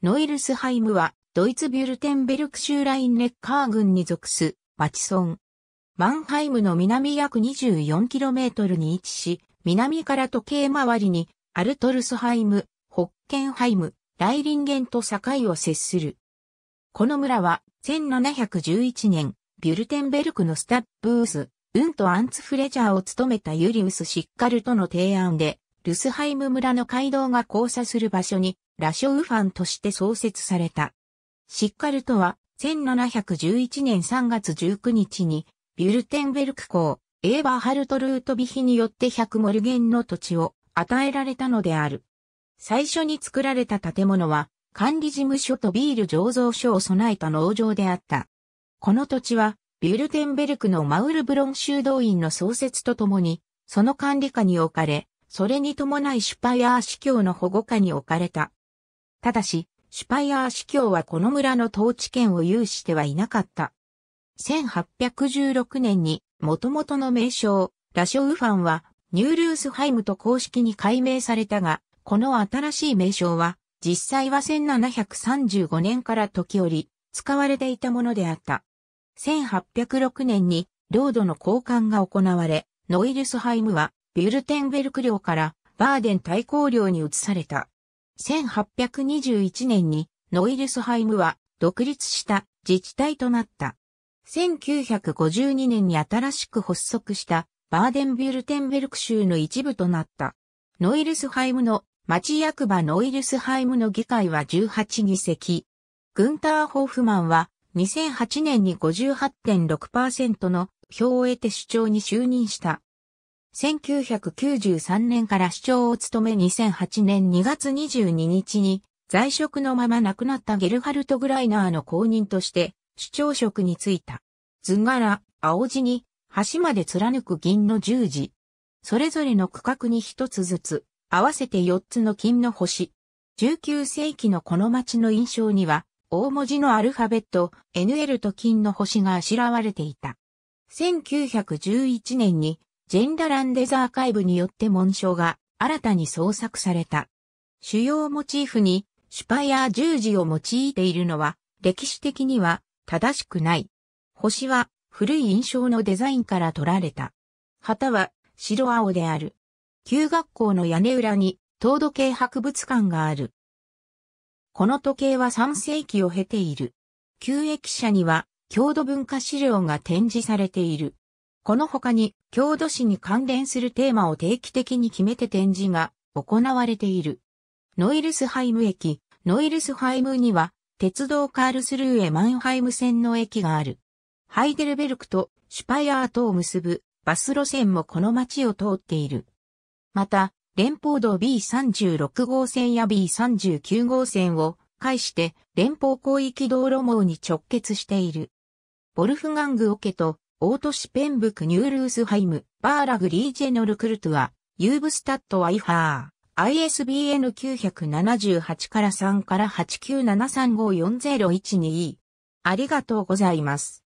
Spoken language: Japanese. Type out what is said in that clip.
ノイルスハイムは、ドイツビュルテンベルク州ラインネッカー郡に属す、町村。マンハイムの南約 24km に位置し、南から時計回りに、アルトルスハイム、ホッケンハイム、ライリンゲンと境を接する。この村は、1711年、ビュルテンベルクのスタッブース、ウンとアンツ・フレジャーを務めたユリウス・シッカルとの提案で、ルスハイム村の街道が交差する場所にラショウファンとして創設された。シッカルトは、1711年3月19日に、ビュルテンベルク公、エーバーハルトルートビヒによって100モルゲンの土地を与えられたのである。最初に作られた建物は、管理事務所とビール醸造所を備えた農場であった。この土地は、ビュルテンベルクのマウルブロン修道院の創設とともに、その管理下に置かれ、それに伴いシュパイアー司教の保護下に置かれた。ただし、シュパイアー司教はこの村の統治権を有してはいなかった。1816年に、元々の名称、ラショウファンは、ニュールースハイムと公式に改名されたが、この新しい名称は、実際は1735年から時折、使われていたものであった。1806年に、領土の交換が行われ、ノイルスハイムは、ビュルテンベルク領から、バーデン大公領に移された。1821年にノイルスハイムは独立した自治体となった。1952年に新しく発足したバーデンビュルテンベルク州の一部となった。ノイルスハイムの町役場ノイルスハイムの議会は18議席。グンター・ホーフマンは2008年に58.6%の票を得て首長に就任した。1993年から市長を務め2008年2月22日に在職のまま亡くなったゲルハルト・グライナーの後任として市長職に就いた。図柄、青地に端まで貫く銀の十字。それぞれの区画に一つずつ、合わせて四つの金の星。19世紀のこの街の印象には、大文字のアルファベット NL と金の星があしらわれていた。1911年にジェンダランデザーカイブによって紋章が新たに創作された。主要モチーフにシュパイア十字を用いているのは歴史的には正しくない。星は古い印象のデザインから取られた。旗は白青である。旧学校の屋根裏に東土計博物館がある。この時計は3世紀を経ている。旧駅舎には郷土文化資料が展示されている。この他に、郷土史に関連するテーマを定期的に決めて展示が行われている。ノイルスハイム駅、ノイルスハイムには、鉄道カールスルーへマンハイム線の駅がある。ハイデルベルクとシュパイアートを結ぶバス路線もこの街を通っている。また、連邦道 B36 号線や B39 号線を介して連邦広域道路網に直結している。ボルフガングオケとオートシペンブクニュールースハイム、バーラグリージェノルクルトゥア、ユーブスタットワイハー、ISBN 978から3から897354012。ありがとうございます。